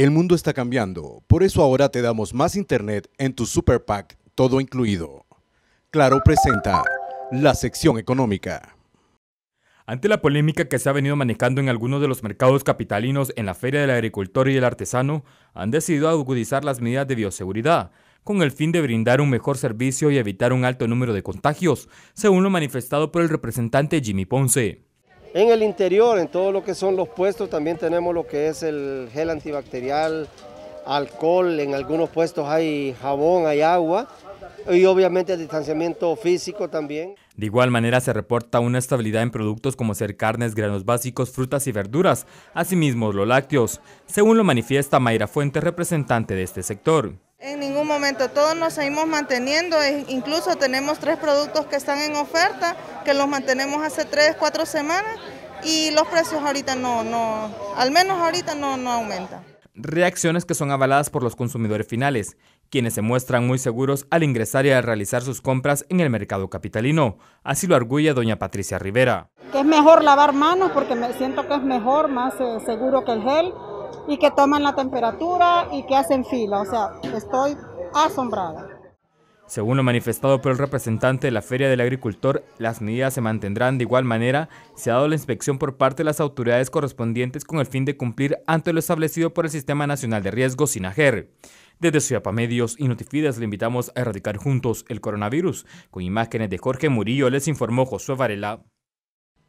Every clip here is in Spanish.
El mundo está cambiando, por eso ahora te damos más internet en tu super todo incluido. Claro presenta la sección económica. Ante la polémica que se ha venido manejando en algunos de los mercados capitalinos en la Feria del Agricultor y del Artesano, han decidido agudizar las medidas de bioseguridad, con el fin de brindar un mejor servicio y evitar un alto número de contagios, según lo manifestado por el representante Jimmy Ponce. En el interior, en todo lo que son los puestos, también tenemos lo que es el gel antibacterial, alcohol, en algunos puestos hay jabón, hay agua y obviamente el distanciamiento físico también. De igual manera se reporta una estabilidad en productos como ser carnes, granos básicos, frutas y verduras, asimismo los lácteos, según lo manifiesta Mayra Fuentes, representante de este sector momento todos nos seguimos manteniendo, e incluso tenemos tres productos que están en oferta, que los mantenemos hace tres, cuatro semanas y los precios ahorita no, no al menos ahorita no, no aumentan. Reacciones que son avaladas por los consumidores finales, quienes se muestran muy seguros al ingresar y al realizar sus compras en el mercado capitalino. Así lo arguye doña Patricia Rivera. Que es mejor lavar manos porque me siento que es mejor, más eh, seguro que el gel y que toman la temperatura y que hacen fila. O sea, estoy asombrada. Según lo manifestado por el representante de la Feria del Agricultor, las medidas se mantendrán de igual manera. Se ha dado la inspección por parte de las autoridades correspondientes con el fin de cumplir ante lo establecido por el Sistema Nacional de Riesgo, SINAGER. Desde Ciudad Medios y Notifidas le invitamos a erradicar juntos el coronavirus. Con imágenes de Jorge Murillo les informó Josué Varela.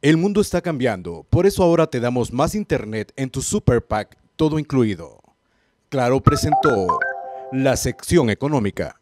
El mundo está cambiando, por eso ahora te damos más internet en tu Superpack, todo incluido. Claro presentó la sección económica.